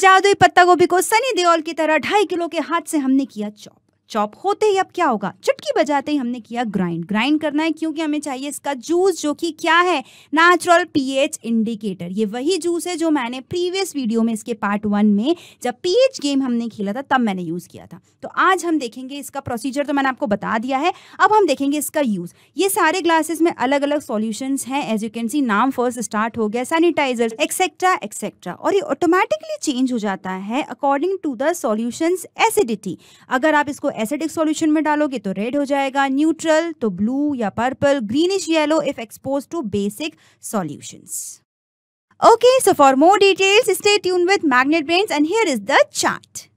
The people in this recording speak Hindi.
जादुई पत्ता गोभी को सनी देओल की तरह ढाई किलो के हाथ से हमने किया चौक चॉप होते ही अब क्या होगा चुटकी बजाते ही हमने किया ग्राइंड ग्राइंड करना है क्योंकि हमें चाहिए इसका जूस जो कि क्या है नेचुरल पीएच इंडिकेटर ये वही जूस है जो मैंने प्रीवियस वीडियो में इसके पार्ट वन में जब पीएच गेम हमने खेला था तब मैंने यूज़ किया था तो आज हम देखेंगे इसका प्रोसीजर तो मैंने आपको बता दिया है अब हम देखेंगे इसका यूज़ ये सारे ग्लासेस में अलग अलग सोल्यूशन है एज यू कैन सी नाम फर्स्ट स्टार्ट हो गया सैनिटाइजर एक्सेट्रा एक्सेट्रा और ये ऑटोमेटिकली चेंज हो जाता है according to the solution acidity अगर आप इसको एसिडिक सॉल्यूशन में डालोगे तो रेड हो जाएगा न्यूट्रल तो ब्लू या purple greenish yellow if expose to basic solution okay so for more details stay tune with Magnet Brain and here is the chart